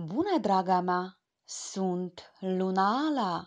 Bună, draga mea! Sunt Luna Ala!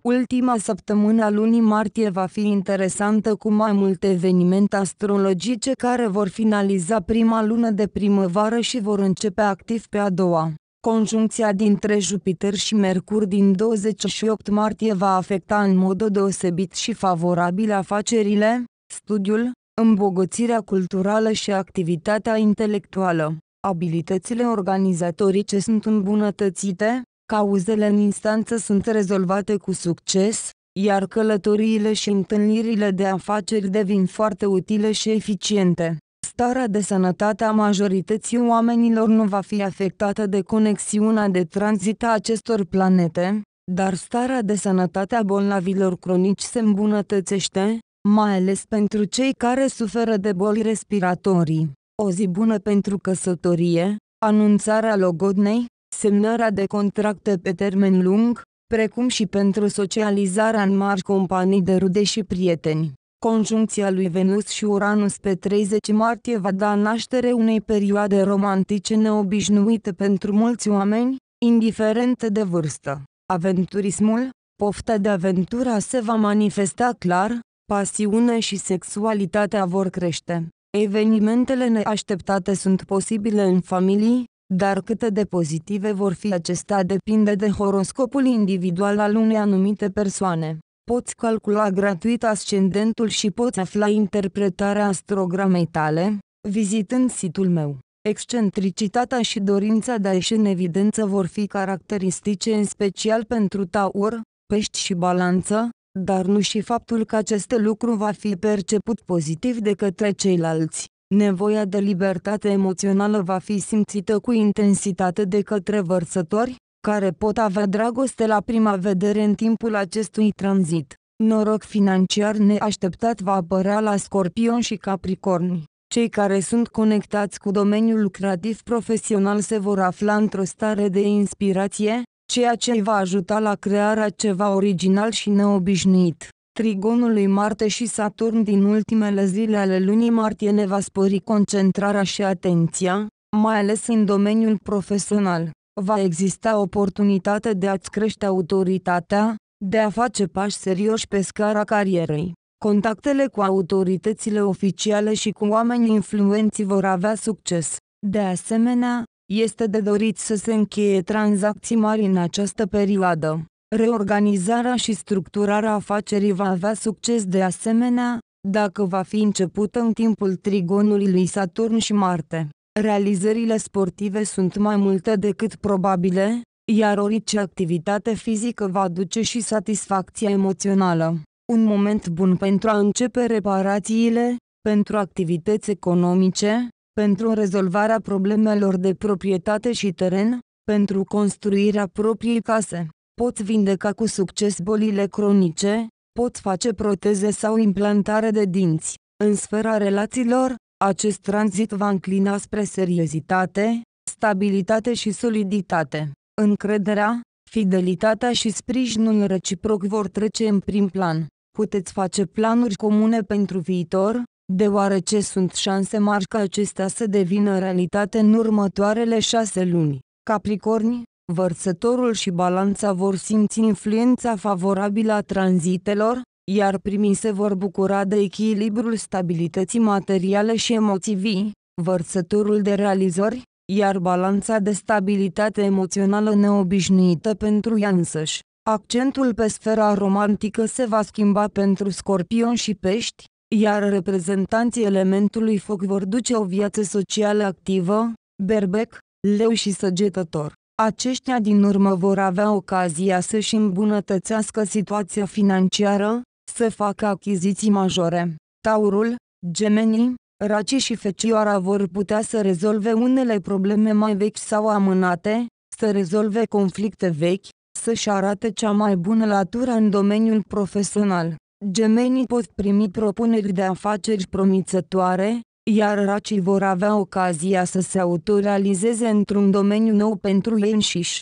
Ultima săptămână a lunii martie va fi interesantă cu mai multe evenimente astrologice care vor finaliza prima lună de primăvară și vor începe activ pe a doua. Conjuncția dintre Jupiter și Mercur din 28 martie va afecta în mod deosebit și favorabil afacerile, studiul, îmbogățirea culturală și activitatea intelectuală. Abilitățile organizatorice sunt îmbunătățite, cauzele în instanță sunt rezolvate cu succes, iar călătoriile și întâlnirile de afaceri devin foarte utile și eficiente. Starea de sănătate a majorității oamenilor nu va fi afectată de conexiunea de tranzit a acestor planete, dar starea de sănătate a bolnavilor cronici se îmbunătățește, mai ales pentru cei care suferă de boli respiratorii. O zi bună pentru căsătorie, anunțarea logodnei, semnarea de contracte pe termen lung, precum și pentru socializarea în mari companii de rude și prieteni. Conjuncția lui Venus și Uranus pe 30 martie va da naștere unei perioade romantice neobișnuite pentru mulți oameni, indiferent de vârstă. Aventurismul, pofta de aventura se va manifesta clar, pasiune și sexualitatea vor crește. Evenimentele neașteptate sunt posibile în familii, dar câte de pozitive vor fi acestea depinde de horoscopul individual al unei anumite persoane. Poți calcula gratuit ascendentul și poți afla interpretarea astrogramei tale, vizitând situl meu. Excentricitatea și dorința de a ieși în evidență vor fi caracteristice în special pentru Taur, Pești și Balanță, dar nu și faptul că acest lucru va fi perceput pozitiv de către ceilalți. Nevoia de libertate emoțională va fi simțită cu intensitate de către vărsători, care pot avea dragoste la prima vedere în timpul acestui tranzit. Noroc financiar neașteptat va apărea la Scorpion și Capricorn. Cei care sunt conectați cu domeniul creativ profesional se vor afla într-o stare de inspirație, ceea ce îi va ajuta la crearea ceva original și neobișnuit. Trigonul lui Marte și Saturn din ultimele zile ale lunii martie ne va spori concentrarea și atenția, mai ales în domeniul profesional. Va exista oportunitate de a-ți crește autoritatea, de a face pași serioși pe scara carierei. Contactele cu autoritățile oficiale și cu oameni influenți vor avea succes. De asemenea, este de dorit să se încheie tranzacții mari în această perioadă. Reorganizarea și structurarea afacerii va avea succes de asemenea, dacă va fi începută în timpul trigonului lui Saturn și Marte. Realizările sportive sunt mai multe decât probabile, iar orice activitate fizică va duce și satisfacția emoțională. Un moment bun pentru a începe reparațiile, pentru activități economice, pentru rezolvarea problemelor de proprietate și teren, pentru construirea propriei case. Poți vindeca cu succes bolile cronice, poți face proteze sau implantare de dinți. În sfera relațiilor, acest tranzit va înclina spre seriozitate, stabilitate și soliditate. Încrederea, fidelitatea și sprijinul reciproc vor trece în prim plan. Puteți face planuri comune pentru viitor, deoarece sunt șanse mari ca acestea să devină realitate în următoarele șase luni. Capricorni, vărsătorul și balanța vor simți influența favorabilă a tranzitelor, iar primii se vor bucura de echilibrul stabilității materiale și emoțivii, vărsătorul de realizări, iar balanța de stabilitate emoțională neobișnuită pentru ea însăși. Accentul pe sfera romantică se va schimba pentru scorpion și pești, iar reprezentanții elementului foc vor duce o viață socială activă, berbec, leu și săgetător. Aceștia din urmă vor avea ocazia să-și îmbunătățească situația financiară, să facă achiziții majore. Taurul, gemenii, racii și fecioara vor putea să rezolve unele probleme mai vechi sau amânate, să rezolve conflicte vechi, să-și arate cea mai bună latură în domeniul profesional. Gemenii pot primi propuneri de afaceri promițătoare, iar racii vor avea ocazia să se autorealizeze într-un domeniu nou pentru ei înșiși.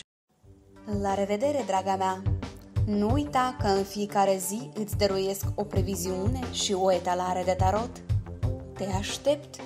La revedere, draga mea! Nu uita că în fiecare zi îți dăruiesc o previziune și o etalare de tarot. Te aștept!